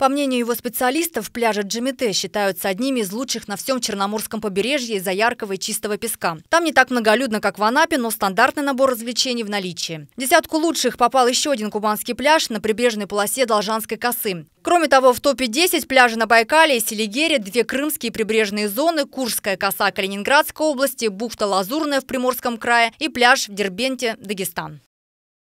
По мнению его специалистов, пляжи Джимите считаются одними из лучших на всем Черноморском побережье из-за яркого и чистого песка. Там не так многолюдно, как в Анапе, но стандартный набор развлечений в наличии. В десятку лучших попал еще один кубанский пляж на прибрежной полосе Должанской косы. Кроме того, в топе 10 пляжи на Байкале и Селигере, две крымские прибрежные зоны, Курская коса Калининградской области, бухта Лазурная в Приморском крае и пляж в Дербенте, Дагестан.